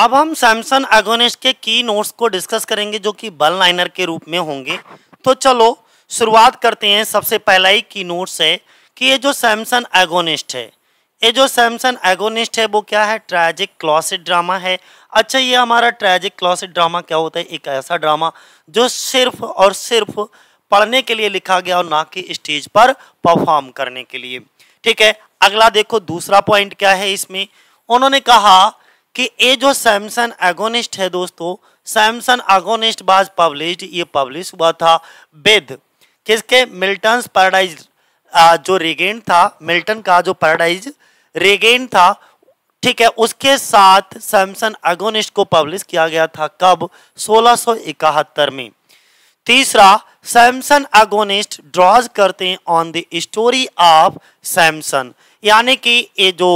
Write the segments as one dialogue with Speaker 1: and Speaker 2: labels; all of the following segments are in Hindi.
Speaker 1: अब हम सैमसंग एगोनिस्ट के की नोट्स को डिस्कस करेंगे जो कि बल लाइनर के रूप में होंगे तो चलो शुरुआत करते हैं सबसे पहला ही की नोट्स है कि ये जो सैमसंग एगोनिस्ट है ये जो सैमसंग एगोनिस्ट है वो क्या है ट्रैजिक क्लॉसिड ड्रामा है अच्छा ये हमारा ट्रैजिक क्लॉसिड ड्रामा क्या होता है एक ऐसा ड्रामा जो सिर्फ और सिर्फ पढ़ने के लिए लिखा गया और ना कि स्टेज पर परफॉर्म करने के लिए ठीक है अगला देखो दूसरा पॉइंट क्या है इसमें उन्होंने कहा कि ये जो सैमसन एगोनिस्ट है दोस्तों सैमसन एगोनिस्ट बाज पब्लिश ये पब्लिश हुआ था बेद किसके मिल्टन पैराडाइज जो रेगेंट था मिल्टन का जो पैराडाइज रेगेंट था ठीक है उसके साथ सैमसन एगोनिस्ट को पब्लिश किया गया था कब सोलह में तीसरा सैमसन एगोनिस्ट ड्रॉज करते हैं on the story of Samson यानी कि ये जो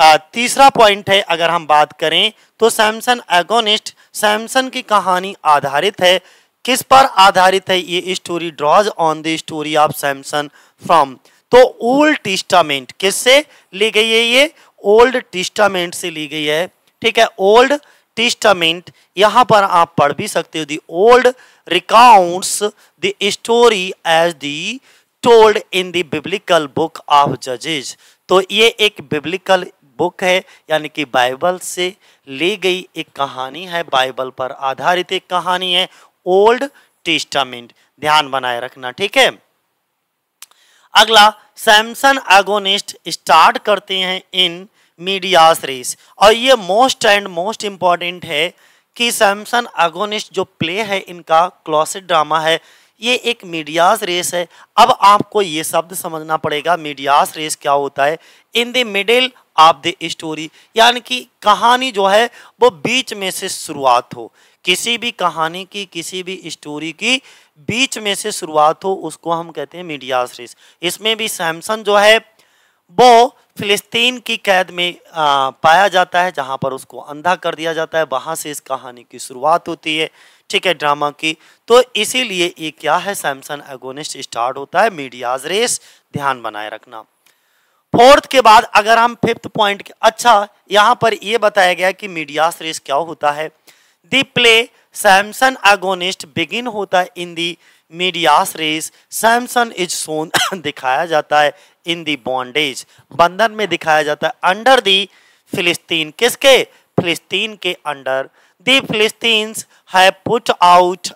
Speaker 1: तीसरा पॉइंट है अगर हम बात करें तो सैमसन एगोनिस्ट सैमसन की कहानी आधारित है किस पर आधारित है ये story draws on the story of Samson from तो ओल्ड टिस्टामेंट किससे ली गई है ये ओल्ड टिस्टामेंट से ली गई है ठीक है ओल्ड टिस्टामेंट यहाँ पर आप पढ़ भी सकते हो the old recounts the story as the told in the biblical book of जजेज तो ये एक बिब्लिकल बुक है यानी कि बाइबल से ली गई एक कहानी है बाइबल पर आधारित एक कहानी है ओल्ड टेस्टामेंट ध्यान बनाए रखना ठीक है अगला सैमसन एगोनिस्ट स्टार्ट करते हैं इन मीडिया सीरीज और ये मोस्ट एंड मोस्ट इम्पॉर्टेंट है कि सैमसन एगोनिस्ट जो प्ले है इनका क्लॉसिक ड्रामा है ये एक मीडियास रेस है अब आपको ये शब्द समझना पड़ेगा मीडियास रेस क्या होता है in the middle of the story यानी कि कहानी जो है वो बीच में से शुरुआत हो किसी भी कहानी की किसी भी स्टोरी की बीच में से शुरुआत हो उसको हम कहते हैं मीडियास रेस इसमें भी सैमसन जो है वो फिलिस्तीन की कैद में आ, पाया जाता है जहाँ पर उसको अंधा कर दिया जाता है वहाँ से इस कहानी की शुरुआत होती है ठीक है ड्रामा की तो इसीलिए ये क्या है सैमसन एगोनिस्ट स्टार्ट होता है मीडियाज रेस ध्यान बनाए रखना फोर्थ के बाद अगर हम फिफ्थ पॉइंट अच्छा यहाँ पर यह बताया गया कि मीडियास रेस क्या होता है the play Samson Agonistes begin होता है in the medias res Samson is shown दिखाया जाता है इन दी बॉन्डेज बंधन में दिखाया जाता है अंडर दी फिलिस्तीन किसके फिलिस्तीन के अंडर दी फिलिस्तीन्स है पुट आउट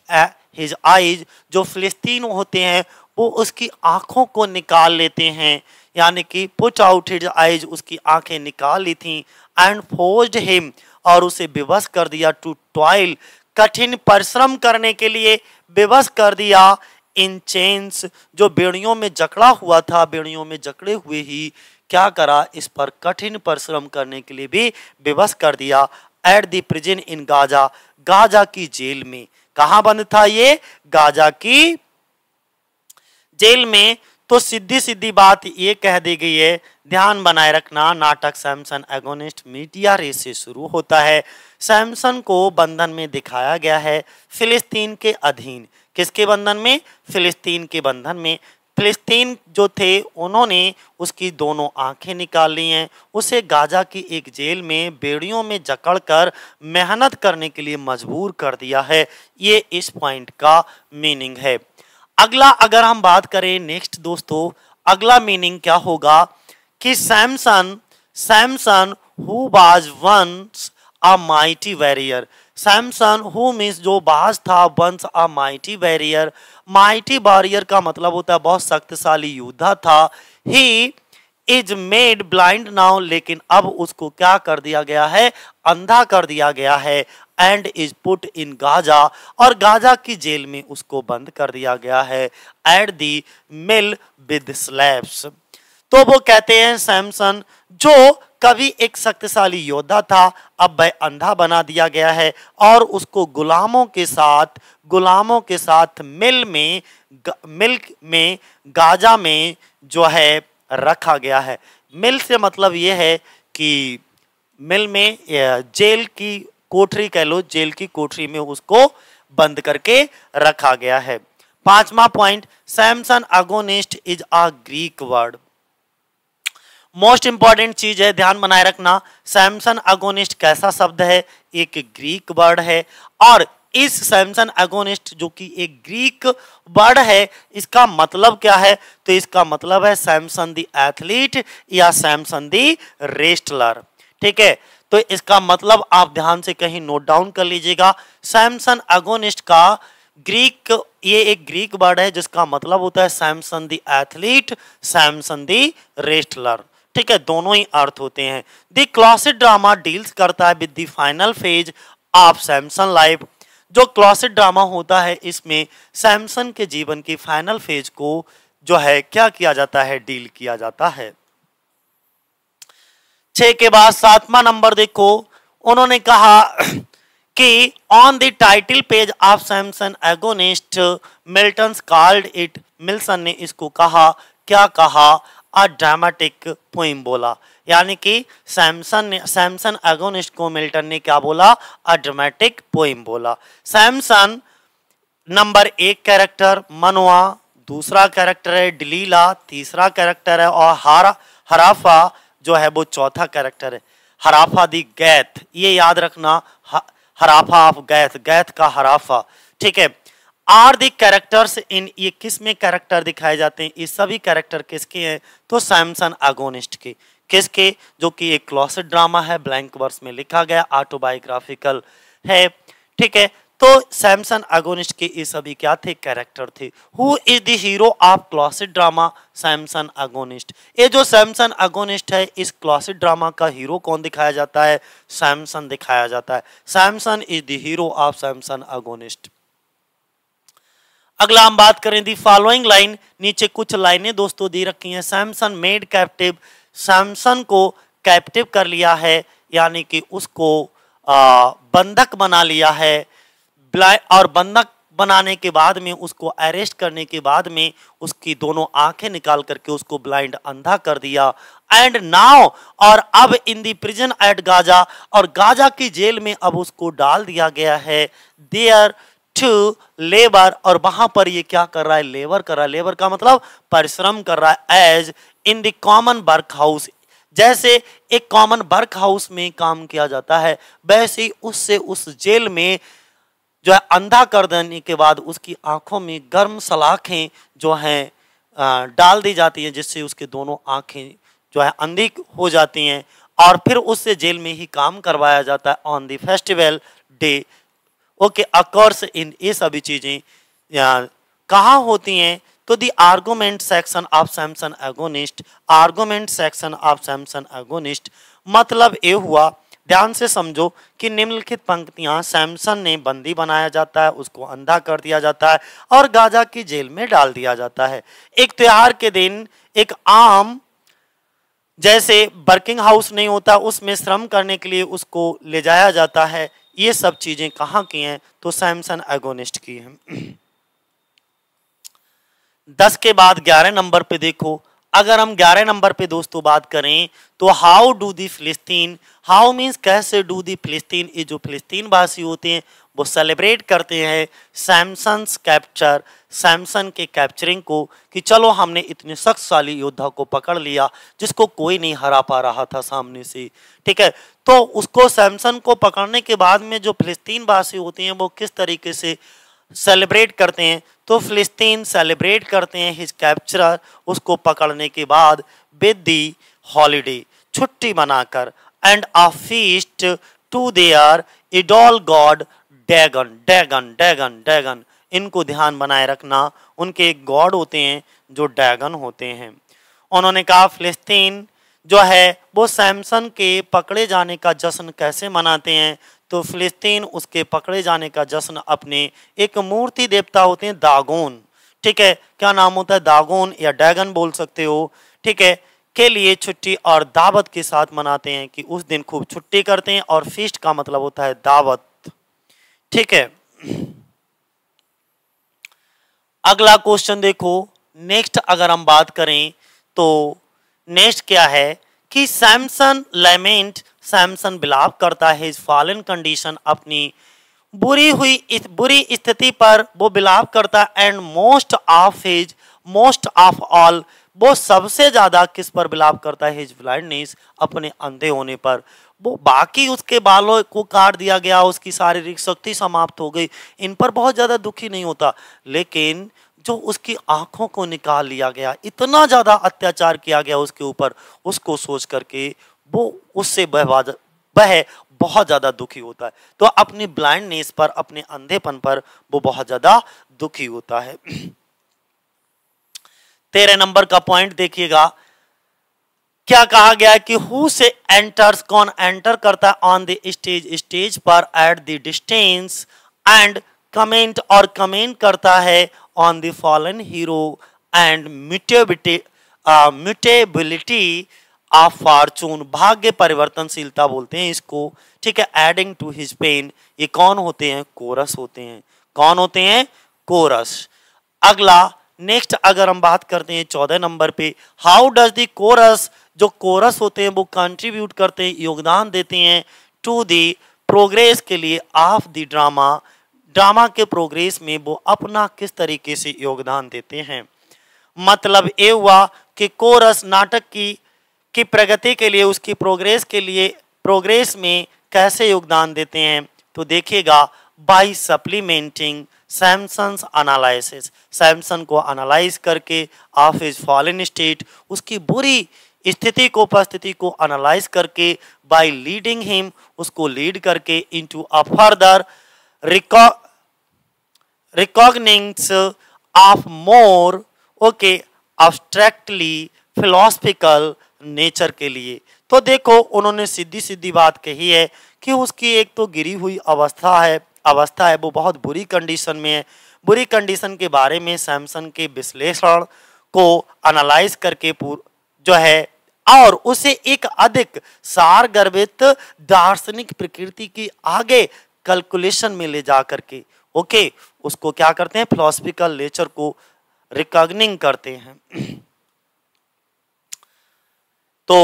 Speaker 1: हिज आइज जो फिलिस्तीन होते हैं वो उसकी आँखों को निकाल लेते हैं यानी कि पुट आउट हिज आइज उसकी आँखें निकाल ली थी एंड फोर्ज हिम और उसे विवश कर दिया टू ट्वाइल कठिन परिश्रम करने के लिए विवश कर दिया इन चेंस जो बेड़ियों में जकड़ा हुआ था बेड़ियों में जकड़े हुए ही क्या करा इस पर कठिन परिश्रम करने के लिए भी विवश कर दिया at the prison in Gaza Gaza की जेल में कहा बंद था ये गाजा की जेल में तो सीधी सीधी बात ये कह दी गई है ध्यान बनाए रखना नाटक सैमसन एगोनिस्ट मीडिया रेस से शुरू होता है सैमसन को बंधन में दिखाया गया है फिलिस्तीन के अधीन किसके बंधन में फिलिस्तीन के बंधन में फिलिस्तीन जो थे उन्होंने उसकी दोनों आंखें निकाल ली हैं उसे गाजा की एक जेल में बेड़ियों में जकड़कर मेहनत करने के लिए मजबूर कर दिया है ये इस पॉइंट का मीनिंग है अगला अगर हम बात करें नेक्स्ट दोस्तों अगला मीनिंग क्या होगा कि Samson Samson who was once a mighty warrior Samson who means जो बाज था once a mighty warrior mighty warrior का मतलब होता है बहुत शक्तिशाली योद्धा था he is made blind now लेकिन अब उसको क्या कर दिया गया है अंधा कर दिया गया है and is put in Gaza और गाजा की जेल में उसको बंद कर दिया गया है at the mill with slaves तो वो कहते हैं सैमसन जो कभी एक शक्तिशाली योद्धा था अब वह अंधा बना दिया गया है और उसको गुलामों के साथ गुलामों के साथ मिल में मिल में गाजा में जो है रखा गया है मिल से मतलब ये है कि मिल में जेल की कोठरी कह लो जेल की कोठरी में उसको बंद करके रखा गया है पांचवा point Samson Agonistes is a Greek word most important चीज है ध्यान बनाए रखना सैमसन एगोनिस्ट कैसा शब्द है एक ग्रीक वर्ड है और इस सैमसन एगोनिस्ट जो कि एक ग्रीक वर्ड है इसका मतलब क्या है तो इसका मतलब है सैमसन दी एथलीट या सैमसन दी रेस्टलर ठीक है तो इसका मतलब आप ध्यान से कहीं नोट डाउन कर लीजिएगा सैमसन एगोनिस्ट का ग्रीक ये एक ग्रीक वर्ड है जिसका मतलब होता है Samson the athlete Samson the wrestler ठीक है दोनों ही अर्थ होते हैं दी क्लॉसिक ड्रामा डील्स करता है with the final phase of Samson life जो क्लॉसिक ड्रामा होता है इसमें सैमसन के जीवन की फाइनल फेज को जो है क्या किया जाता है डील किया जाता है छ के बाद सातवा नंबर देखो उन्होंने कहा कि on the title page of Samson Agonistes Milton called it Milton ने इसको कहा क्या कहा ड्रामेटिक पोइम बोला यानी कि सैमसन ने सैमसन एगोनिस्ट को मिल्टन ने क्या बोला अ ड्रामेटिक पोइम बोला सैमसन नंबर एक कैरेक्टर मनुआ दूसरा कैरेक्टर है डिलीला तीसरा कैरेक्टर है और हारा हराफा जो है वो चौथा कैरेक्टर है हराफा दी गैथ ये याद रखना हराफा ऑफ गैथ गैथ का हराफा ठीक है आर दी कैरेक्टर्स इन ये किस में कैरेक्टर दिखाए जाते हैं ये सभी कैरेक्टर किसके हैं तो सैमसन एगोनिस्ट के किसके जो कि एक क्लॉसेड ड्रामा है ब्लैंक वर्स में लिखा गया ऑटोबायोग्राफिकल है ठीक है तो सैमसन अगोनिस्ट के ये सभी क्या थे कैरेक्टर थे who is the hero of classic drama Samson Agonistes ये जो सैमसन अगोनिस्ट है इस क्लॉसिड ड्रामा का हीरो कौन दिखाया जाता है सैमसन दिखाया जाता है Samson is the hero of Samson Agonistes अगला हम बात करें दी फॉलोइंग लाइन नीचे कुछ लाइनें दोस्तों दी रखी हैं सैमसन मेड कैप्टिव सैमसन को कैप्टिव कर लिया है यानी कि उसको आ, बंधक बना लिया है और बंधक बनाने के बाद में उसको अरेस्ट करने के बाद में उसकी दोनों आंखें निकाल करके उसको ब्लाइंड अंधा कर दिया एंड नाउ और अब in the prison at Gaza और गाजा की जेल में अब उसको डाल दिया गया है देयर टू लेबर और वहां पर ये क्या कर रहा है लेबर कर रहा है लेबर का मतलब परिश्रम कर रहा है as in the common workhouse जैसे एक कॉमन वर्क हाउस में काम किया जाता है वैसे ही उससे उस जेल में जो है अंधा कर देने के बाद उसकी आंखों में गर्म सलाखें जो हैं डाल दी जाती हैं जिससे उसके दोनों आंखें जो है अंधी हो जाती हैं और फिर उससे जेल में ही काम करवाया जाता है on the festival day okay occurs in ये सभी चीज़ें कहाँ होती हैं तो the argument section of Samson Agonistes argument section of Samson Agonistes मतलब ये हुआ ध्यान से समझो कि निम्नलिखित पंक्तियां सैमसन ने बंदी बनाया जाता है उसको अंधा कर दिया जाता है और गाजा की जेल में डाल दिया जाता है एक त्यौहार के दिन एक आम जैसे वर्किंग हाउस नहीं होता उसमें श्रम करने के लिए उसको ले जाया जाता है ये सब चीज़ें कहाँ की हैं तो सैमसन एगोनिस्ट की हैं दस के बाद ग्यारह नंबर पे देखो अगर हम ग्यारह नंबर पे दोस्तों बात करें तो how do the Philistine how means कैसे डू दी फिलिस्तीन ये जो फिलिस्तीन वासी होते हैं वो सेलिब्रेट करते हैं सैमसंस कैप्चर सैमसन के कैप्चरिंग को कि चलो हमने इतने शक्तिशाली योद्धा को पकड़ लिया जिसको कोई नहीं हरा पा रहा था सामने से ठीक है तो उसको सैमसन को पकड़ने के बाद में जो फिलिस्तीन वासी होते हैं वो किस तरीके से सेलिब्रेट करते हैं तो फिलिस्तीन सेलिब्रेट करते हैं हिज कैप्चर उसको पकड़ने के बाद विद दी हॉलीडे छुट्टी मनाकर and a feast to their idol god Dagon Dagon Dagon Dagon इनको ध्यान बनाए रखना उनके एक गॉड होते हैं जो डैगन होते हैं उन्होंने कहा फिलिस्तीन जो है वो सैमसन के पकड़े जाने का जश्न कैसे मनाते हैं तो फिलिस्तीन उसके पकड़े जाने का जश्न अपने एक मूर्ति देवता होते हैं दागोन ठीक है क्या नाम होता है दागोन या डैगन बोल सकते हो ठीक है के लिए छुट्टी और दावत के साथ मनाते हैं कि उस दिन खूब छुट्टी करते हैं और फीस्ट का मतलब होता है दावत ठीक है अगला क्वेश्चन देखो नेक्स्ट अगर हम बात करें तो नेक्स्ट क्या है कि सैमसन लेमेंट सैमसन बिलाप करता है इस फॉलन कंडीशन अपनी बुरी हुई इस बुरी स्थिति पर वो बिलाप करता है and most of his most of all वो सबसे ज़्यादा किस पर बिलाप करता है हिज ब्लाइंडनेस अपने अंधे होने पर वो बाकी उसके बालों को काट दिया गया उसकी शारीरिक शक्ति समाप्त हो गई इन पर बहुत ज़्यादा दुखी नहीं होता लेकिन जो उसकी आंखों को निकाल लिया गया इतना ज़्यादा अत्याचार किया गया उसके ऊपर उसको सोच करके वो उससे बहवाद वह बहुत ज़्यादा दुखी होता है तो अपनी ब्लाइंडनेस पर अपने अंधेपन पर वो बहुत ज़्यादा दुखी होता है तेरह नंबर का पॉइंट देखिएगा क्या कहा गया कि हु से एंटर्स कौन एंटर करता है ऑन द स्टेज स्टेज पर at the distance and comment और कमेंट करता है on the fallen hero and mutability mutability of fortune भाग्य परिवर्तनशीलता बोलते हैं इसको ठीक है एडिंग टू हिज पेन ये कौन होते हैं कोरस होते हैं कौन होते हैं कोरस अगला नेक्स्ट अगर हम बात करते हैं चौदह नंबर पे हाउ डज द कोरस जो कोरस होते हैं वो कंट्रीब्यूट करते हैं योगदान देते हैं टू दी प्रोग्रेस के लिए ऑफ द ड्रामा ड्रामा के प्रोग्रेस में वो अपना किस तरीके से योगदान देते हैं मतलब ये हुआ कि कोरस नाटक की की प्रगति के लिए उसकी प्रोग्रेस के लिए प्रोग्रेस में कैसे योगदान देते हैं तो देखिएगा by supplementing Samson's analysis Samson को अनालाइज करके ऑफ इज फॉलिन स्टेट उसकी बुरी स्थिति को उपस्थिति को अनालाइज करके बाय लीडिंग हिम उसको लीड करके into a further reckonings of more okay abstractly philosophical nature के लिए तो देखो उन्होंने सीधी सीधी बात कही है कि उसकी एक तो गिरी हुई अवस्था है अवस्था है वो बहुत बुरी कंडीशन में है बुरी कंडीशन के बारे में सैमसंग के विश्लेषण को एनालाइज करके जो है और उसे एक अधिक सार गर्भित दार्शनिक प्रकृति की आगे कैलकुलेशन में ले जा करके ओके उसको क्या करते हैं फिलोसफिकल नेचर को रिकॉग्निंग करते हैं तो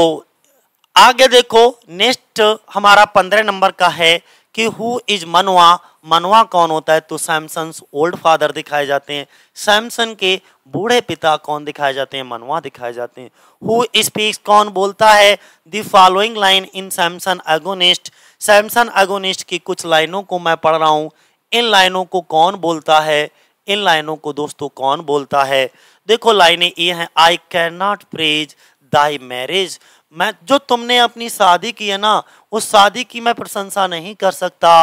Speaker 1: आगे देखो नेक्स्ट हमारा पंद्रह नंबर का है कि हु इज मनवा मनवा कौन होता है तो सैमसन ओल्ड फादर दिखाए जाते हैं सैमसन के बूढ़े पिता कौन दिखाए जाते हैं मनवा दिखाए जाते हैं हु स्पीक्स कौन बोलता है the following line in Samson Agonistes Samson Agonistes की कुछ लाइनों को मैं पढ़ रहा हूँ इन लाइनों को कौन बोलता है इन लाइनों को दोस्तों कौन बोलता है देखो लाइनें ये हैं I can not praise thy marriage मैं जो तुमने अपनी शादी की है ना उस शादी की मैं प्रशंसा नहीं कर सकता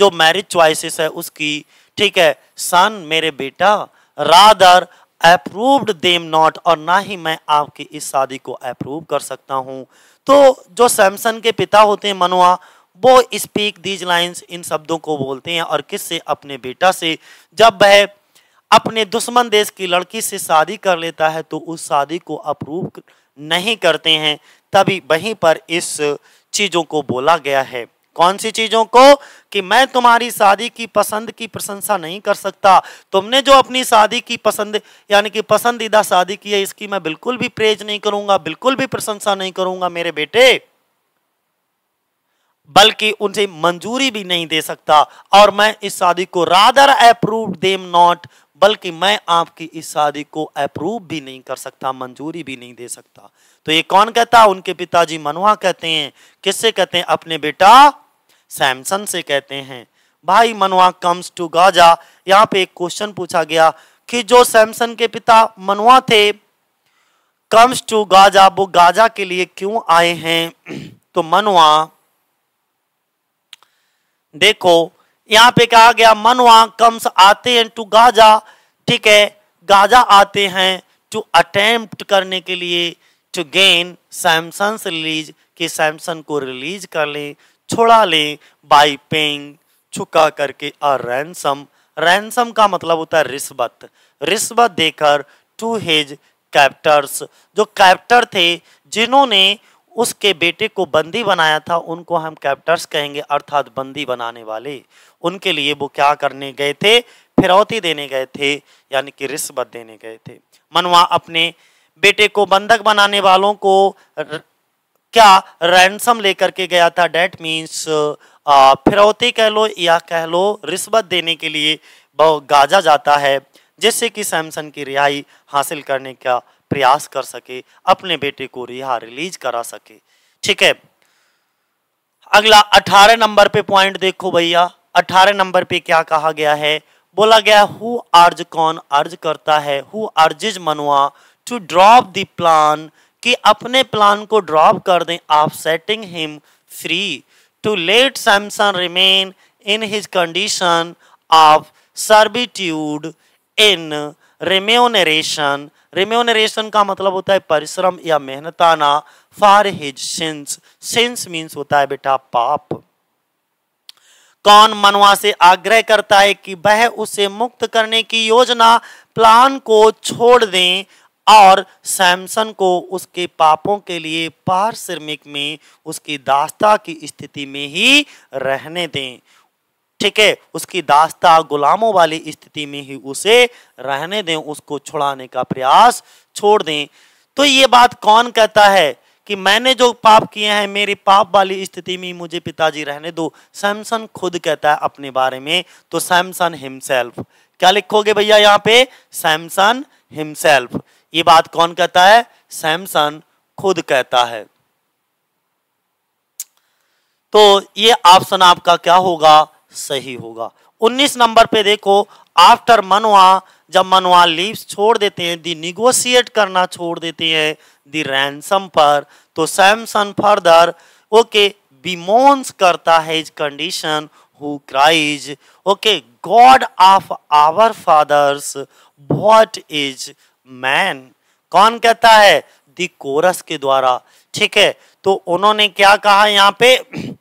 Speaker 1: जो मैरिज चॉइसेस है उसकी ठीक है सन मेरे बेटा रादर अप्रूव्ड देम नॉट और ना ही मैं आपकी इस शादी को अप्रूव कर सकता हूँ तो जो सैमसन के पिता होते हैं मनुआ वो स्पीक दीज लाइन्स इन शब्दों को बोलते हैं और किससे अपने बेटा से जब वह अपने दुश्मन देश की लड़की से शादी कर लेता है तो उस शादी को अप्रूव नहीं करते हैं तभी वहीं पर इस चीज़ों को बोला गया है कौन सी चीज़ों को कि मैं तुम्हारी शादी की पसंद की प्रशंसा नहीं कर सकता तुमने जो अपनी शादी की पसंद यानी कि पसंदीदा शादी की है इसकी मैं बिल्कुल भी प्रेज नहीं करूंगा बिल्कुल भी प्रशंसा नहीं करूंगा मेरे बेटे बल्कि उनसे मंजूरी भी नहीं दे सकता और मैं इस शादी को रादर अप्रूव देम नॉट बल्कि मैं आपकी इस शादी को अप्रूव भी नहीं कर सकता मंजूरी भी नहीं दे सकता तो ये कौन कहता उनके पिताजी मनवा कहते हैं किससे कहते हैं अपने बेटा सैमसन से कहते हैं भाई मनवा कम्स टू गाजा यहाँ पे एक क्वेश्चन पूछा गया कि जो सैमसन के पिता मनवा थे कम्स टू गाजा वो गाजा के लिए क्यों आए हैं तो मनवा देखो यहाँ पे कहा गया मनवा कम्स आते हैं टू गाजा ठीक है गाजा आते हैं टू अटेम्प्ट करने के लिए टू गेन सैमसंग रिलीज कि सैमसंग को रिलीज कर लें छोड़ा लें बाई पेंग छुका करके और रैनसम रैनसम का मतलब होता है रिश्वत रिश्वत देकर टू हेज कैप्टर्स जो कैप्टर थे जिन्होंने उसके बेटे को बंदी बनाया था उनको हम कैप्टर्स कहेंगे अर्थात बंदी बनाने वाले उनके लिए वो क्या करने गए थे फिरौती देने गए थे यानी कि रिश्वत देने गए थे मनवा अपने बेटे को बंधक बनाने वालों को क्या रैंसम लेकर के गया था डेट मीन्स फिरौती कह लो या कह लो रिश्वत देने के लिए गाजा जाता है जिससे कि सैमसन की रिहाई हासिल करने का प्रयास कर सके अपने बेटे को रिहा रिलीज करा सके ठीक है अगला अठारह नंबर पे पॉइंट देखो भैया अठारह नंबर पे क्या कहा गया है बोला गया हु अर्ज कौन अर्ज करता है हु अर्जिज मनुआ टू ड्रॉप द प्लान कि अपने प्लान को ड्रॉप कर दें आप setting him free to let Samson remain in his condition of servitude in remuneration remuneration का मतलब होता है परिश्रम या मेहनताना for his sins sins means होता है बेटा पाप कौन मनवा से आग्रह करता है कि वह उसे मुक्त करने की योजना प्लान को छोड़ दें और सैमसन को उसके पापों के लिए पारश्रमिक में उसकी दास्ता की स्थिति में ही रहने दें ठीक है उसकी दास्ता गुलामों वाली स्थिति में ही उसे रहने दें उसको छुड़ाने का प्रयास छोड़ दें तो ये बात कौन कहता है कि मैंने जो पाप किए हैं मेरी पाप वाली स्थिति में मुझे पिताजी रहने दो सैमसन खुद कहता है अपने बारे में तो सैमसन हिमसेल्फ क्या लिखोगे भैया यहाँ पे सैमसन हिमसेल्फ ये बात कौन कहता है सैमसन खुद कहता है तो ये ऑप्शन आपका क्या होगा सही होगा 19 नंबर पे देखो आफ्टर मनवा जब मनवा लीव्स छोड़ देते हैं दी निगोशिएट करना छोड़ देते हैं द पर तो सैमसन फर्दर ओके बिमोन्स करता है his condition who cries okay God of our fathers what is man कौन कहता है द कोरस के द्वारा ठीक है तो उन्होंने क्या कहा यहाँ पे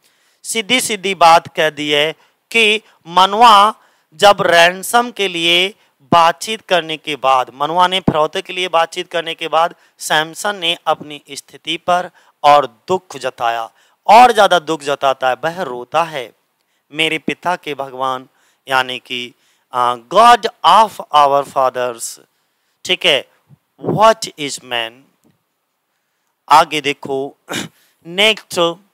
Speaker 1: सीधी सीधी बात कह दी है कि मनवा जब रैंसम के लिए बातचीत करने के बाद मनवा ने फरौते के लिए बातचीत करने के बाद सैमसन ने अपनी स्थिति पर और दुख जताया और ज़्यादा दुख जताता है वह रोता है मेरे पिता के भगवान यानी कि गॉड ऑफ आवर फादर्स ठीक है वॉट इज मैन आगे देखो नेक्स्ट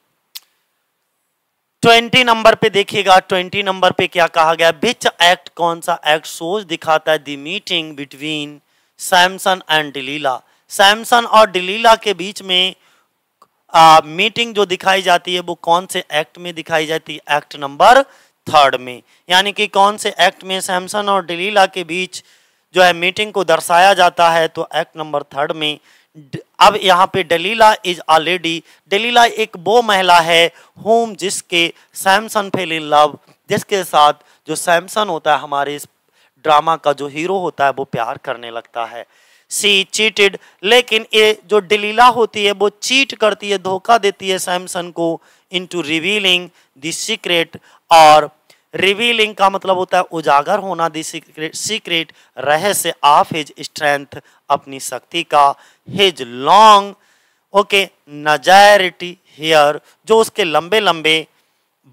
Speaker 1: ट्वेंटी नंबर पे देखिएगा ट्वेंटी नंबर पे क्या कहा गया बिच एक्ट कौन सा एक्ट सोच दिखाता है the meeting between Samson and Delilah Samson और डिलीला के बीच में आ, मीटिंग जो दिखाई जाती है वो कौन से एक्ट में दिखाई जाती है एक्ट नंबर थर्ड में यानी कि कौन से एक्ट में सैमसन और डिलीला के बीच जो है मीटिंग को दर्शाया जाता है तो एक्ट नंबर थर्ड में अब यहाँ पे डलीला इज लेडी डलीला एक वो महिला है होम जिसके सैमसन फेल इन लव जिसके साथ जो सैमसन होता है हमारे इस ड्रामा का जो हीरो होता है वो प्यार करने लगता है सी चीटेड लेकिन ये जो डलीला होती है वो चीट करती है धोखा देती है सैमसन को इनटू रिवीलिंग द सीक्रेट और रिवीलिंग का मतलब होता है उजागर होना दी सीक्रेट सीक्रेट रहस्य ऑफ हिज स्ट्रेंथ अपनी शक्ति का his long okay Nazarite hair जो उसके लंबे लंबे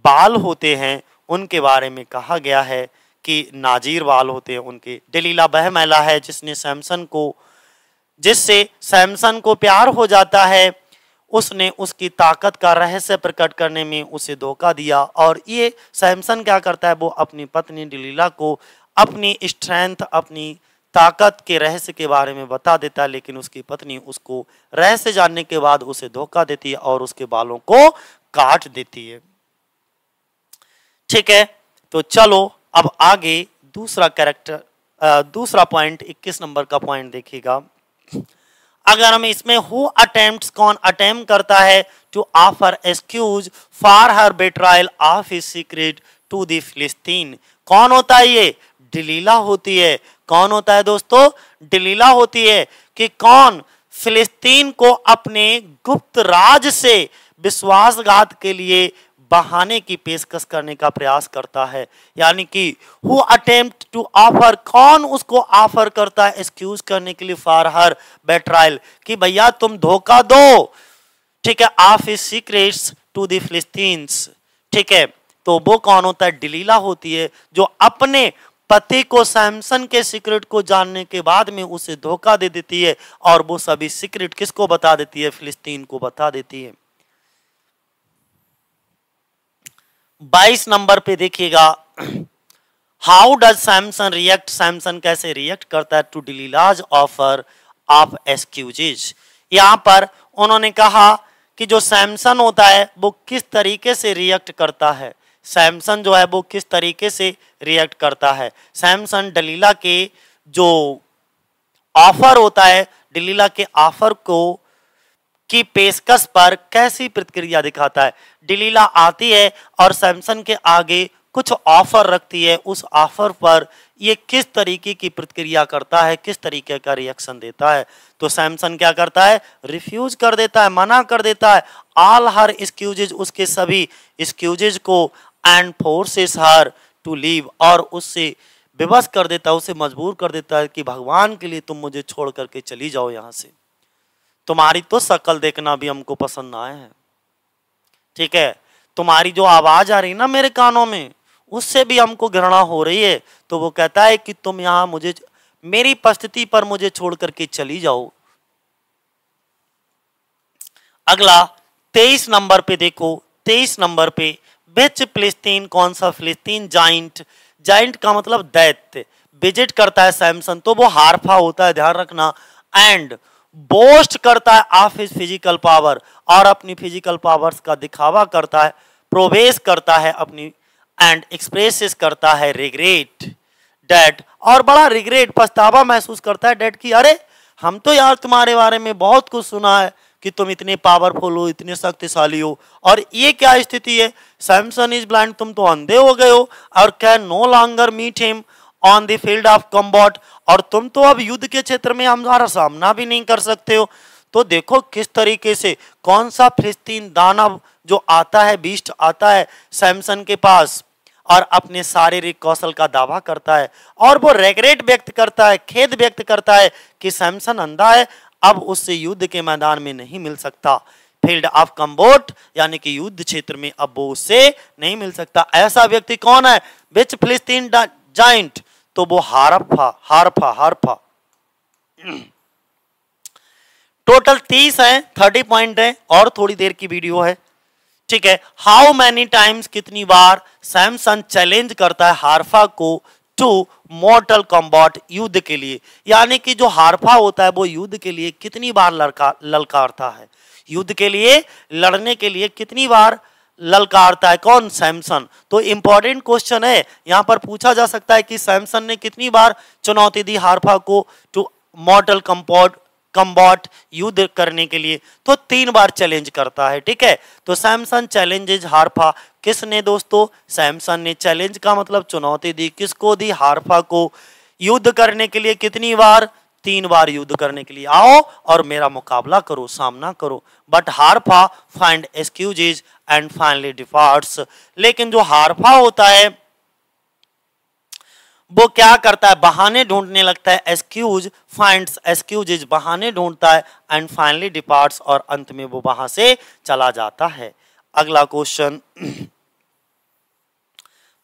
Speaker 1: बाल होते हैं उनके बारे में कहा गया है कि नाजीर बाल होते हैं उनके दलीला बह मैला है जिसने सैमसन को जिससे सैमसन को प्यार हो जाता है उसने उसकी ताकत का रहस्य प्रकट करने में उसे धोखा दिया और ये सैमसन क्या करता है वो अपनी पत्नी डिलीला को अपनी स्ट्रेंथ अपनी ताकत के रहस्य के बारे में बता देता है लेकिन उसकी पत्नी उसको रहस्य जानने के बाद उसे धोखा देती है और उसके बालों को काट देती है ठीक है तो चलो अब आगे दूसरा कैरेक्टर दूसरा पॉइंट 21 नंबर का पॉइंट देखिएगा अगर हम इसमें हु अटेम्प्ट कौन अटेम करता है to offer excuse for her betrayal of his secret to the Philistine कौन होता है ये डिलीला होती है कौन होता है दोस्तों डिलीला होती है कि कौन फिलिस्तीन को अपने गुप्त राज से विश्वासघात के लिए बहाने की पेशकश करने का प्रयास करता है यानी कि हु अटेम्प्ट टू ऑफर कौन उसको ऑफर करता है एक्सक्यूज करने के लिए फॉर हर बेट्रायल कि भैया तुम धोखा दो ठीक है of his secrets to the Philistines ठीक है तो वो कौन होता है डिलीला होती है जो अपने पति को सैमसन के सीक्रेट को जानने के बाद में उसे धोखा दे देती है और वो सभी सीक्रेट किसको बता देती है फिलिस्तीन को बता देती है बाईस नंबर पे देखिएगा how does Samson react Samson कैसे रिएक्ट करता है to Delilah's offer of excuses यहां पर उन्होंने कहा कि जो सैमसन होता है वो किस तरीके से रिएक्ट करता है सैमसन जो है वो किस तरीके से रिएक्ट करता है सैमसन डलीला के जो ऑफर होता है डलीला के ऑफर को की पेशकश पर कैसी प्रतिक्रिया दिखाता है डिलीला आती है और सैमसंग के आगे कुछ ऑफर रखती है उस ऑफर पर ये किस तरीके की प्रतिक्रिया करता है किस तरीके का रिएक्शन देता है तो सैमसंग क्या करता है रिफ्यूज कर देता है मना कर देता है ऑल हर एक्सक्यूजेज उसके सभी एक्सक्यूजेज को and forces her to leave और उससे विवश कर देता है उसे मजबूर कर देता है कि भगवान के लिए तुम मुझे छोड़ करके चली जाओ यहाँ से तुम्हारी तो शकल देखना भी हमको पसंद ना है ठीक है तुम्हारी जो आवाज आ रही है ना मेरे कानों में उससे भी हमको घृणा हो रही है तो वो कहता है कि तुम यहां मुझे मेरी उपस्थिति पर मुझे छोड़ करके चली जाओ अगला तेईस नंबर पे देखो तेईस नंबर पे बिच फिलिस्तीन कौन सा फिलिस्तीन जाइंट जाइंट का मतलब दैत्य विजिट करता है सैमसन तो वो हारफा होता है ध्यान रखना एंड बोस्ट करता है ऑफ हिज फिजिकल पावर और अपनी फिजिकल पावर्स का दिखावा करता है प्रोवेश करता है अपनी एंड एक्सप्रेस करता है रिग्रेट डेट और बड़ा रिग्रेट पछतावा महसूस करता है डेट की अरे हम तो यार तुम्हारे बारे में बहुत कुछ सुना है कि तुम इतने पावरफुल हो इतने शक्तिशाली हो और ये क्या स्थिति है सैमसन इज ब्लाइंड तुम तो अंधे हो गए हो और can no longer meet him on the field of combat और तुम तो अब युद्ध के क्षेत्र में हमारा सामना भी नहीं कर सकते हो तो देखो किस तरीके से कौन सा फिलिस्तीन दानव जो आता है बीस्ट आता है सैमसन के पास और अपने शारीरिक कौशल का दावा करता है और वो रेगरेट व्यक्त करता है खेद व्यक्त करता है कि सैमसन अंधा है अब उससे युद्ध के मैदान में नहीं मिल सकता फील्ड ऑफ कम्बोट यानी कि युद्ध क्षेत्र में अब वो उससे नहीं मिल सकता ऐसा व्यक्ति कौन है बिच फिलिस्तीन जाइंट तो वो हारफा हारफा हारफा टोटल तीस है थर्टी पॉइंट है और थोड़ी देर की वीडियो है ठीक है हाउ मैनी टाइम्स कितनी बार सैमसंग चैलेंज करता है हारफा को टू मोर्टल कॉम्बॉट युद्ध के लिए यानी कि जो हारफा होता है वो युद्ध के लिए कितनी बार लड़का ललकारता है युद्ध के लिए लड़ने के लिए कितनी बार ललकारता है कौन सैमसन तो इंपॉर्टेंट क्वेश्चन है यहाँ पर पूछा जा सकता है कि सैमसन ने कितनी बार चुनौती दी हार्फा को टू मॉडल कंपोर्ट कम्बॉट युद्ध करने के लिए तो तीन बार चैलेंज करता है ठीक है तो सैमसन चैलेंजेज हार्फा किसने दोस्तों सैमसन ने चैलेंज का मतलब चुनौती दी किसको दी हारफा को युद्ध करने के लिए कितनी बार तीन बार युद्ध करने के लिए आओ और मेरा मुकाबला करो सामना करो but Harapha find excuses and finally defaults लेकिन जो हारफा होता है वो क्या करता है बहाने ढूंढने लगता है एक्सक्यूज फाइंड एक्सक्यूजेज बहाने ढूंढता है एंड फाइनली डिपार्ट्स और अंत में वो वहां से चला जाता है अगला क्वेश्चन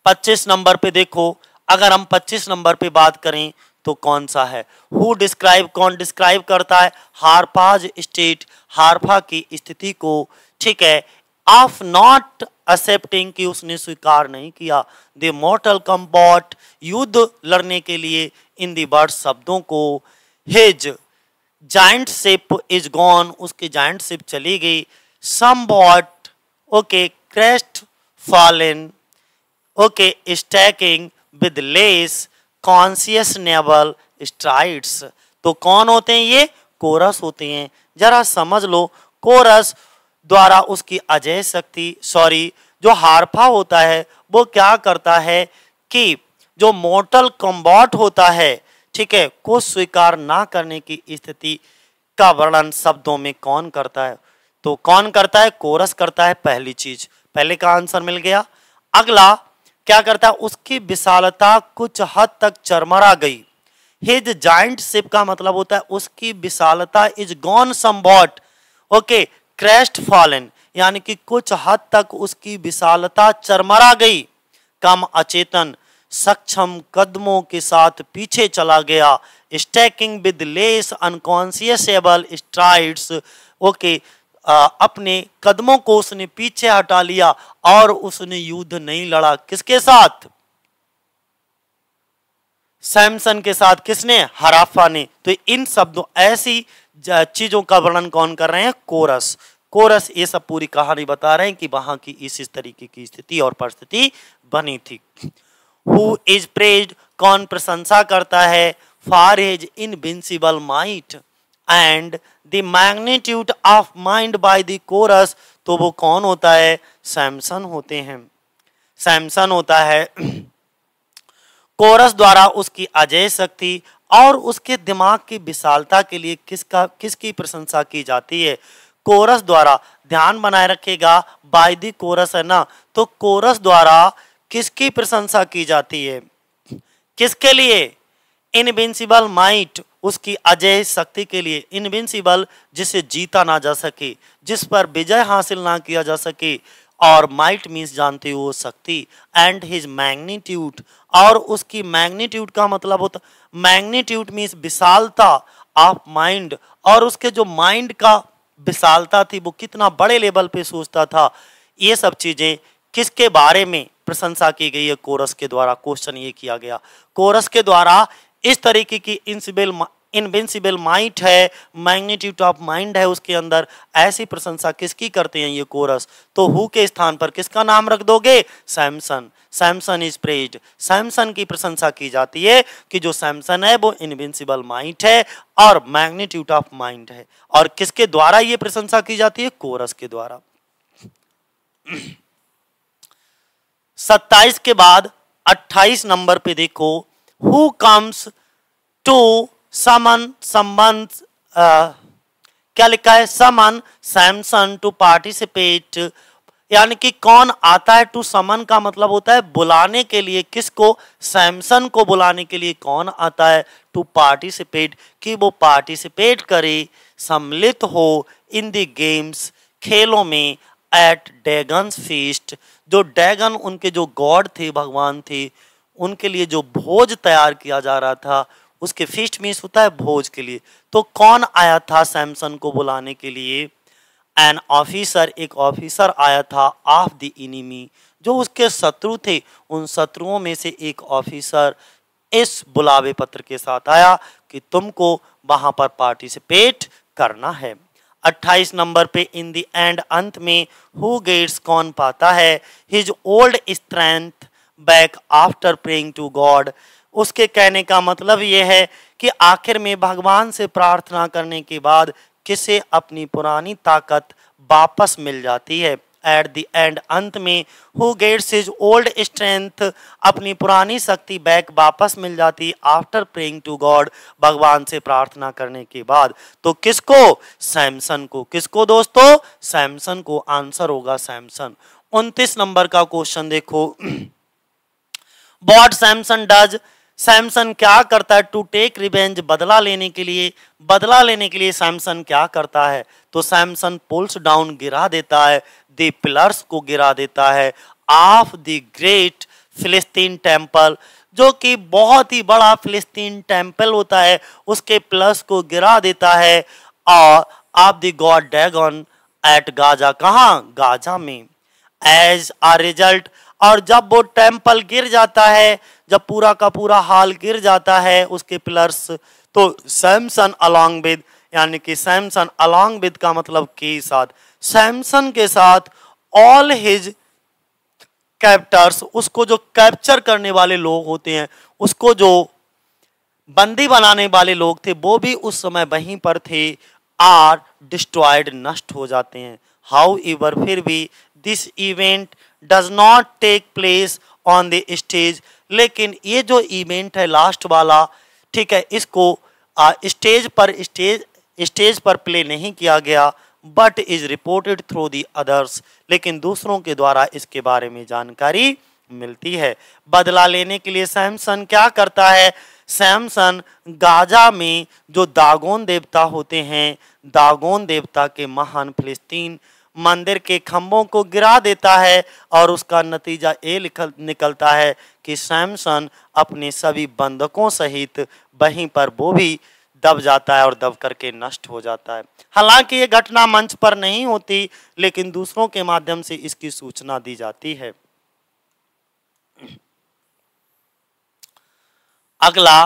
Speaker 1: 25 नंबर पे देखो अगर हम 25 नंबर पे बात करें तो कौन सा है हु डिस्क्राइब कौन डिस्क्राइब करता है हारपाज स्टेट हारफा की स्थिति को ठीक है ऑफ नॉट एक्सेप्टिंग कि उसने स्वीकार नहीं किया द मॉर्टल कम्बॉट युद्ध लड़ने के लिए इन दी बर्ड शब्दों को हिज सिप इज गॉन उसकी सिप चली गई somewhat okay crestfallen okay stalking with less conscious naval strides तो कौन होते हैं ये कोरस होते हैं जरा समझ लो कोरस द्वारा उसकी अजय शक्ति सॉरी जो हारफा होता है वो क्या करता है कि जो मोटल कम्बॉट होता है ठीक है को स्वीकार ना करने की स्थिति का वर्णन शब्दों में कौन करता है तो कौन करता है कोरस करता है पहली चीज पहले का आंसर मिल गया अगला क्या करता है उसकी विशालता कुछ हद तक चरमरा गई हिज जाइंट शिप का मतलब होता है उसकी विशालता is gone somewhat okay crestfallen यानी कि कुछ हद तक उसकी विशालता चरमरा गई कम अचेतन सक्षम कदमों के साथ पीछे चला गया stalking with less unconscionable strides okay अपने कदमों को उसने पीछे हटा लिया और उसने युद्ध नहीं लड़ा किसके साथ सैमसन के साथ किसने हराफा ने तो इन शब्दों ऐसी चीजों का वर्णन कौन कर रहे हैं कोरस कोरस ये सब पूरी कहानी बता रहे हैं कि वहां की इस इस तरीके की स्थिति और परिस्थिति बनी थी हु इज प्रेज कौन प्रशंसा करता है for his invincible might and the magnitude of mind by the chorus तो वो कौन होता है सैमसन होते हैं सैमसन होता है कोरस द्वारा उसकी अजय शक्ति और उसके दिमाग की विशालता के लिए किसका किसकी प्रशंसा की जाती है कोरस द्वारा ध्यान बनाए रखेगा बाय द कोरस है ना तो कोरस द्वारा किसकी प्रशंसा की जाती है किसके लिए इनविंसिबल माइट उसकी अजय शक्ति के लिए इनविंसिबल जिसे जीता ना जा सके जिस पर विजय हासिल ना किया जा सके और माइट मीन्स जानते हो शक्ति एंड हिज मैग्नीट्यूट और उसकी मैग्नीट्यूट का मतलब होता मैग्नीट्यूट मीन्स विशालता ऑफ माइंड और उसके जो माइंड का विशालता थी वो कितना बड़े लेवल पे सोचता था ये सब चीज़ें किसके बारे में प्रशंसा की गई है कोरस के द्वारा क्वेश्चन ये किया गया कोरस के द्वारा इस तरीके की इंसिबल इनविंसिबल माइट है मैग्नीट्यूट ऑफ माइंड है उसके अंदर ऐसी प्रशंसा किसकी करते हैं ये कोरस तो हु के स्थान पर किसका नाम रख दोगे Samson Samson is praise Samson की प्रशंसा की जाती है कि जो सैमसन है वो इनविंसिबल माइट है और मैग्नीट्यूट ऑफ माइंड है और किसके द्वारा ये प्रशंसा की जाती है कोरस के द्वारा सत्ताईस के बाद अट्ठाईस नंबर पे देखो who comes to summon someone's uh, क्या लिखा है समन सैमसन टू पार्टिसिपेट यानी कि कौन आता है टू समन का मतलब होता है बुलाने के लिए किसको सैमसन को बुलाने के लिए कौन आता है टू पार्टिसिपेट कि वो पार्टिसिपेट करे सम्मिलित हो इन द गेम्स खेलों में एट डैगन फीस्ट जो डैगन उनके जो गॉड थे भगवान थे उनके लिए जो भोज तैयार किया जा रहा था उसके फीस्ट मीन्स होता है भोज के लिए तो कौन आया था सैमसन को बुलाने के लिए एन ऑफिसर एक ऑफिसर आया था ऑफ द इनिमी जो उसके शत्रु थे उन शत्रुओं में से एक ऑफिसर इस बुलावे पत्र के साथ आया कि तुमको वहां पर पार्टिसिपेट करना है 28 नंबर पे इन द एंड अंत में हु गेट्स कौन पाता है his old strength back after praying to God उसके कहने का मतलब यह है कि आखिर में भगवान से प्रार्थना करने के बाद किसे अपनी पुरानी ताकत वापस मिल जाती है एट द एंड अंत में who gets his old strength अपनी पुरानी शक्ति बैक वापस मिल जाती आफ्टर प्रेइंग टू गॉड भगवान से प्रार्थना करने के बाद तो किसको सैमसन को किसको दोस्तों सैमसन को आंसर होगा सैमसन उनतीस नंबर का क्वेश्चन देखो वॉट सैमसन डज सैमसन क्या करता है टू टेक रिवेंज बदला लेने के लिए बदला लेने के लिए सैमसन क्या करता है तो सैमसन पुल्स डाउन गिरा देता है द पिलर्स को गिरा देता है of the great Philistine temple जो कि बहुत ही बड़ा फिलिस्तीन टेम्पल होता है उसके प्लस को गिरा देता है और आप the god Dagon at Gaza कहाँ गाजा में एज आ रिजल्ट और जब वो टेम्पल गिर जाता है जब पूरा का पूरा हाल गिर जाता है उसके पिलर्स तो सैमसन अलॉन्ग विद यानी कि सैमसन अलॉन्ग विद का मतलब के साथ सैमसन के साथ ऑल हिज कैप्टर्स उसको जो कैप्चर करने वाले लोग होते हैं उसको जो बंदी बनाने वाले लोग थे वो भी उस समय वहीं पर थे आर डिस्ट्रॉयड नष्ट हो जाते हैं हाउ एवर फिर भी this event does not take place on the stage लेकिन ये जो इवेंट है लास्ट वाला ठीक है इसको स्टेज पर स्टेज स्टेज पर प्ले नहीं किया गया but is reported through the others लेकिन दूसरों के द्वारा इसके बारे में जानकारी मिलती है बदला लेने के लिए सैमसन क्या करता है सैमसन गाजा में जो दागोन देवता होते हैं दागोन देवता के महान फिलिस्तीन मंदिर के खम्भों को गिरा देता है और उसका नतीजा ये निकलता है कि सैमसन अपने सभी बंधकों सहित वहीं पर वो भी दब जाता है और दब करके नष्ट हो जाता है हालांकि ये घटना मंच पर नहीं होती लेकिन दूसरों के माध्यम से इसकी सूचना दी जाती है अगला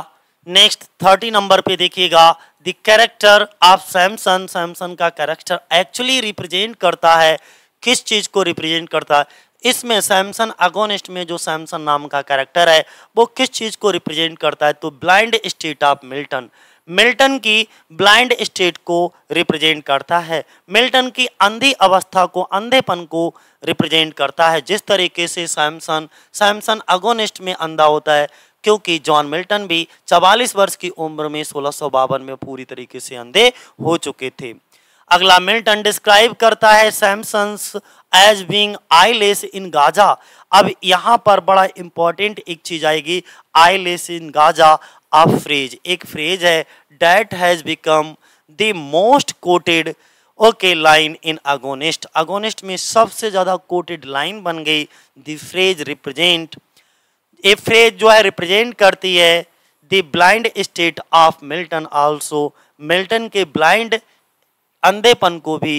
Speaker 1: नेक्स्ट थर्टी नंबर पे देखिएगा the character of Samson Samson का कैरेक्टर एक्चुअली रिप्रेजेंट करता है किस चीज़ को रिप्रेजेंट करता है इसमें सैमसन अगोनिस्ट में जो सैमसन नाम का कैरेक्टर है वो किस चीज़ को रिप्रेजेंट करता है तो blind state of Milton Milton की ब्लाइंड स्टेट को रिप्रेजेंट करता है मिल्टन की अंधी अवस्था को अंधेपन को रिप्रेजेंट करता है जिस तरीके से सैमसन सैमसन अगोनिस्ट में अंधा होता है क्योंकि जॉन मिल्टन भी 44 वर्ष की उम्र में सोलह में पूरी तरीके से अंधे हो चुके थे अगला मिल्टन डिस्क्राइब करता है Samson's as being eyeless in Gaza अब यहाँ पर बड़ा इंपॉर्टेंट एक चीज आएगी आईलेस इन गाजा अब फ्रेज एक फ्रेज है that has become the most quoted okay line in Agonistes Agonistes में सबसे ज़्यादा कोटेड लाइन बन गई the phrase represent a phrase जो है रिप्रेजेंट करती है the blind state of Milton also Milton के ब्लाइंड अंधेपन को भी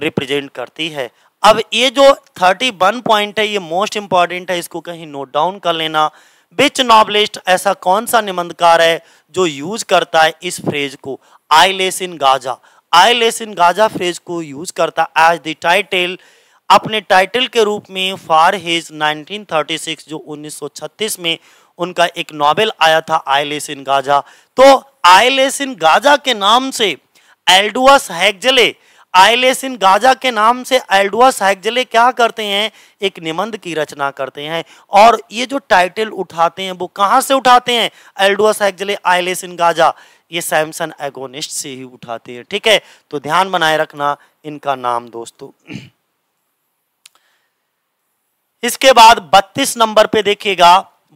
Speaker 1: रिप्रेजेंट करती है अब ये जो 31 पॉइंट है ये मोस्ट इंपॉर्टेंट है इसको कहीं नोट डाउन कर लेना बिच नॉवलिस्ट ऐसा कौन सा निबंधकार है जो यूज करता है इस फ्रेज को eyeless in Gaza eyeless in Gaza phrase को यूज करता है एज द टाइटल अपने टाइटल के रूप में फार हिज 1936 जो 1936 में उनका एक नॉवेल आया था आयलेस इन गाजा तो आयलेस इन गाजा के नाम से एल्डुअस हैगजले आयलेस इन गाजा के नाम से एल्डुअस हैगजले क्या करते हैं एक निबंध की रचना करते हैं और ये जो टाइटल उठाते हैं वो कहां से उठाते हैं एल्डुअस हैगजले आयलेस इन गाजा ये सैमसन एगोनिस्ट से ही उठाते हैं ठीक है तो ध्यान बनाए रखना इनका नाम दोस्तों इसके बाद 32 नंबर पे देखिएगा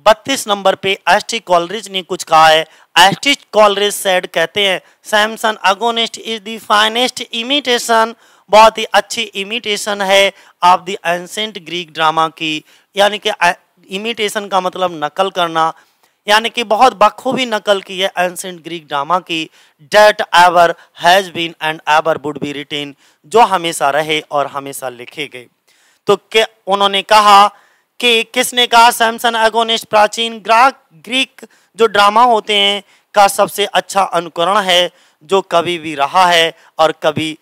Speaker 1: 32 नंबर पे एस्टी कॉलरेज ने कुछ कहा है एस्टी कॉलरेज सेड कहते हैं Samson Agonistes is the finest imitation बहुत ही अच्छी इमिटेशन है of the ancient Greek drama की यानी कि इमिटेशन का मतलब नकल करना यानी कि बहुत बखूबी नकल की है एंसेंट ग्रीक ड्रामा की that ever has been and ever would be written जो हमेशा रहे और हमेशा लिखे गए तो उन्होंने कहा कि किसने कहा सैमसन अगोनिस्ट प्राचीन ग्राक ग्रीक जो ड्रामा होते हैं का सबसे अच्छा अनुकरण है जो कभी भी रहा है और कभी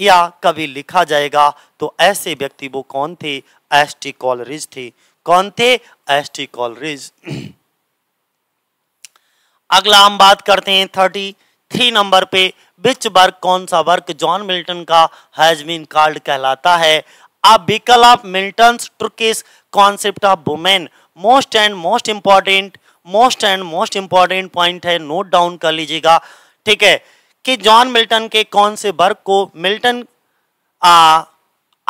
Speaker 1: या कभी लिखा जाएगा तो ऐसे व्यक्ति वो कौन थे एस टी कॉलरिज थे कौन थे एस टी कॉलरिज अगला हम बात करते हैं थर्टी थ्री नंबर पे विच वर्क कौन सा वर्क जॉन मिल्टन का हैजमीन कार्ड कहलाता है vehicle of Milton Turkish concept of women most and most important most and most important point है नोट डाउन कर लीजिएगा ठीक है कि जॉन मिल्टन के कौन से वर्ग को Milton ah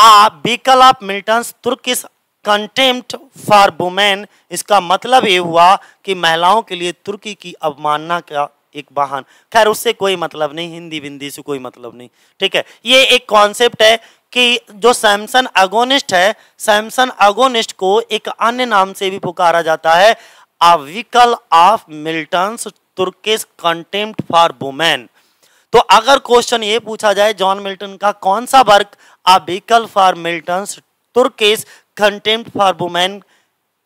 Speaker 1: ah vehicle of Milton Turkish contempt for women इसका मतलब ये हुआ कि महिलाओं के लिए तुर्की की अवमानना का एक वाहन खैर उससे कोई मतलब नहीं हिंदी बिंदी से कोई मतलब नहीं ठीक है ये एक कॉन्सेप्ट है कि जो सैमसन अगोनिस्ट है सैमसन अगोनिस्ट को एक अन्य नाम से भी पुकारा जाता है vehicle of Milton's Turkish contempt for women तो अगर क्वेश्चन ये पूछा जाए जॉन मिल्टन का कौन सा work vehicle for Milton's Turkish contempt for women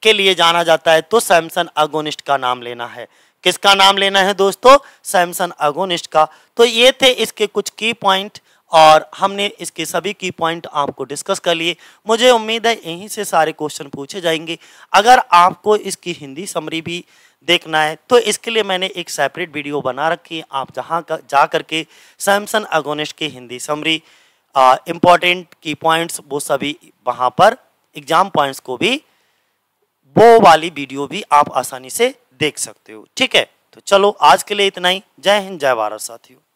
Speaker 1: के लिए जाना जाता है तो सैमसन अगोनिस्ट का नाम लेना है किसका नाम लेना है दोस्तों सैमसन अगोनिस्ट का तो ये थे इसके कुछ की पॉइंट और हमने इसके सभी की पॉइंट आपको डिस्कस कर लिए मुझे उम्मीद है यहीं से सारे क्वेश्चन पूछे जाएंगे अगर आपको इसकी हिंदी समरी भी देखना है तो इसके लिए मैंने एक सेपरेट वीडियो बना रखी है आप जहाँ का जा करके सैमसन अगोनिस्ट की हिंदी समरी इम्पॉर्टेंट की पॉइंट्स वो सभी वहाँ पर एग्ज़ाम पॉइंट्स को भी वो वाली वीडियो भी आप आसानी से देख सकते हो ठीक है तो चलो आज के लिए इतना ही जय हिंद जय भारत साथियों